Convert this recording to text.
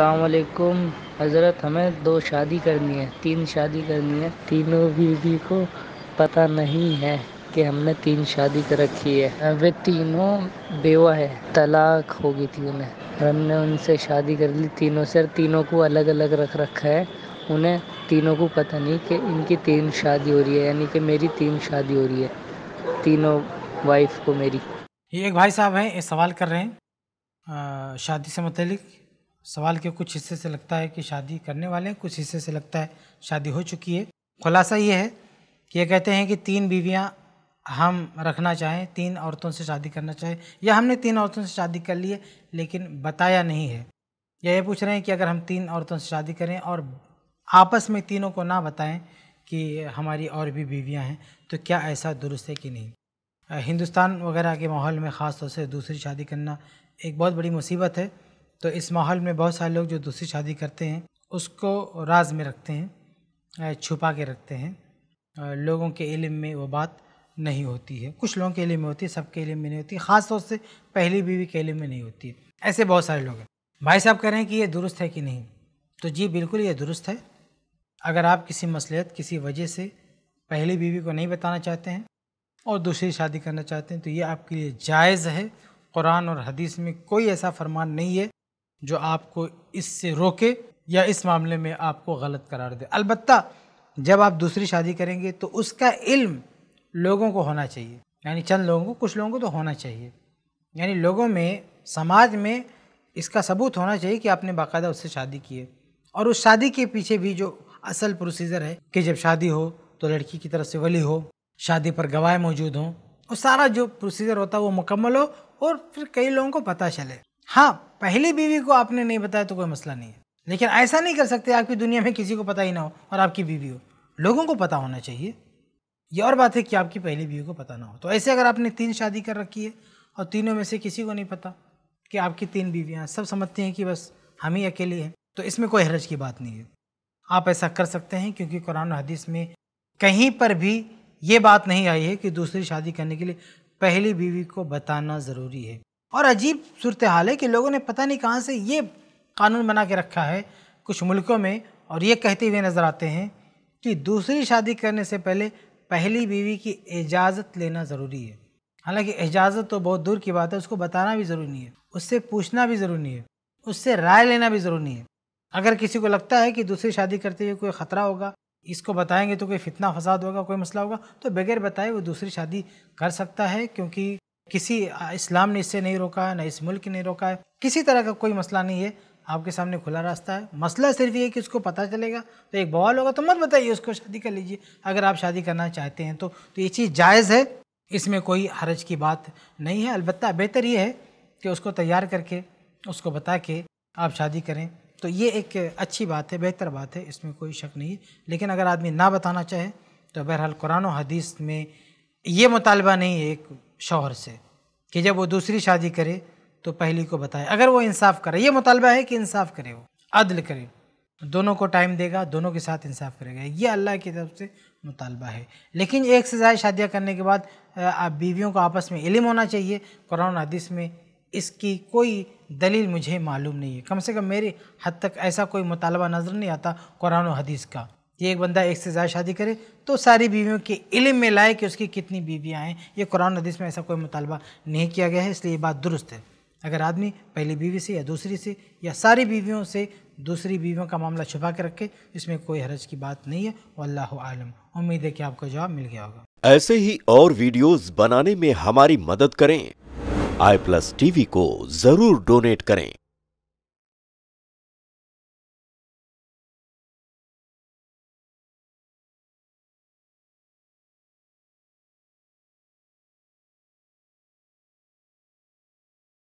असलकुम हज़रत हमें दो शादी करनी है तीन शादी करनी है तीनों बीवी को पता नहीं है कि हमने तीन शादी कर रखी है वे तीनों बेवा है तलाक हो गई थी उन्हें हमने उनसे शादी कर ली तीनों से तीनों को अलग अलग रख रखा है उन्हें तीनों को पता नहीं कि इनकी तीन शादी हो रही है यानी कि मेरी तीन शादी हो रही है तीनों वाइफ को मेरी ये एक भाई साहब हैं ये सवाल कर रहे हैं आ, शादी से मतलब सवाल के कुछ हिस्से से लगता है कि शादी करने वाले हैं कुछ हिस्से से लगता है शादी हो चुकी है खुलासा ये है कि ये कहते हैं कि तीन बीवियाँ हम रखना चाहें तीन औरतों से शादी करना चाहें या हमने तीन औरतों से शादी कर ली है लेकिन बताया नहीं है या ये पूछ रहे हैं कि अगर हम तीन औरतों से शादी करें और आपस में तीनों को ना बताएं कि हमारी और भी बीवियां हैं तो क्या ऐसा दुरुस्त है कि नहीं हिंदुस्तान वगैरह के माहौल में ख़ास तौर से दूसरी शादी करना एक बहुत बड़ी मुसीबत है तो इस माहौल में बहुत सारे लोग जो दूसरी शादी करते हैं उसको राज में रखते हैं छुपा के रखते हैं लोगों के इलम में वो बात नहीं होती है कुछ लोगों के इलम में होती है सबके इलम में नहीं होती ख़ास तौर से पहली बीवी के इलम में नहीं होती ऐसे बहुत सारे लोग हैं भाई साहब कह रहे हैं कि ये दुरुस्त है कि नहीं तो जी बिल्कुल ये दुरुस्त है अगर आप किसी मसलियत किसी वजह से पहली बीवी को नहीं बताना चाहते हैं और दूसरी शादी करना चाहते हैं तो ये आपके लिए जायज़ है कुरान और हदीस में कोई ऐसा फरमान नहीं है जो आपको इससे रोके या इस मामले में आपको गलत करार दे अलबत् जब आप दूसरी शादी करेंगे तो उसका इल्म लोगों को होना चाहिए यानी चंद लोगों को कुछ लोगों को तो होना चाहिए यानी लोगों में समाज में इसका सबूत होना चाहिए कि आपने बाकायदा उससे शादी की है और उस शादी के पीछे भी जो असल प्रोसीजर है कि जब शादी हो तो लड़की की तरफ से वली हो शादी पर गवाह मौजूद हों और सारा जो प्रोसीजर होता है वो मुकम्मल हो और फिर कई लोगों को पता चले हाँ पहली बीवी को आपने नहीं बताया तो कोई मसला नहीं है लेकिन ऐसा नहीं कर सकते आपकी दुनिया में किसी को पता ही ना हो और आपकी बीवी हो लोगों को पता होना चाहिए ये और बात है कि आपकी पहली बीवी को पता ना हो तो ऐसे अगर आपने तीन शादी कर रखी है और तीनों में से किसी को नहीं पता कि आपकी तीन बीवियाँ सब समझती हैं कि बस हम ही अकेले हैं तो इसमें कोई हरज की बात नहीं है आप ऐसा कर सकते हैं क्योंकि कुरान हदीस में कहीं पर भी ये बात नहीं आई है कि दूसरी शादी करने के लिए पहली बीवी को बताना ज़रूरी है और अजीब सूरत हाल है कि लोगों ने पता नहीं कहाँ से ये कानून बना के रखा है कुछ मुल्कों में और ये कहते हुए नज़र आते हैं कि दूसरी शादी करने से पहले पहली बीवी की इजाज़त लेना ज़रूरी है हालांकि इजाज़त तो बहुत दूर की बात है उसको बताना भी ज़रूरी नहीं है उससे पूछना भी ज़रूरी नहीं है उससे राय लेना भी ज़रूरी नहीं है अगर किसी को लगता है कि दूसरी शादी करते हुए कोई ख़तरा होगा इसको बताएंगे तो कोई फितना फसाद होगा कोई मसला होगा तो बगैर बताए वो दूसरी शादी कर सकता है क्योंकि किसी इस्लाम ने इससे नहीं रोका है ना इस मुल्क ने रोका है किसी तरह का कोई मसला नहीं है आपके सामने खुला रास्ता है मसला सिर्फ ये कि उसको पता चलेगा तो एक बवाल होगा तो मत बताइए उसको शादी कर लीजिए अगर आप शादी करना चाहते हैं तो तो ये चीज़ जायज़ है इसमें कोई हरज की बात नहीं है अलबत् बेहतर ये है कि उसको तैयार करके उसको बता के आप शादी करें तो ये एक अच्छी बात है बेहतर बात है इसमें कोई शक नहीं है लेकिन अगर आदमी ना बताना चाहे तो बहरहाल कुरान हदीस में ये मुतालबा नहीं है एक शौहर से कि जब वो दूसरी शादी करे तो पहली को बताए अगर वो इंसाफ करे ये मुतालबा है कि इंसाफ करे वो अदल करे तो दोनों को टाइम देगा दोनों के साथ इंसाफ करेगा ये अल्लाह की तरफ से मुतालबा है लेकिन एक से ज़्यादा शादियाँ करने के बाद आप बीवियों को आपस में इलम होना चाहिए कुरान हदीस में इसकी कोई दलील मुझे मालूम नहीं है कम से कम मेरे हद तक ऐसा कोई मुतालबा नज़र नहीं आता कुरान हदीस का कि एक बंदा एक से ज़्यादा शादी करे तो सारी बीवियों के इलम में लाए कि उसकी कितनी बीवियाँ हैं ये कुरान हदीस में ऐसा कोई मुतालबा नहीं किया गया है इसलिए ये बात दुरुस्त है अगर आदमी पहली बीवी से या दूसरी से या सारी बीवियों से दूसरी बीवियों का मामला छुपा के रखे इसमें कोई हरज की बात नहीं है अल्लाह आलम उम्मीद है कि आपको जवाब मिल गया होगा ऐसे ही और वीडियोस बनाने में हमारी मदद करें आई प्लस टीवी को जरूर डोनेट करें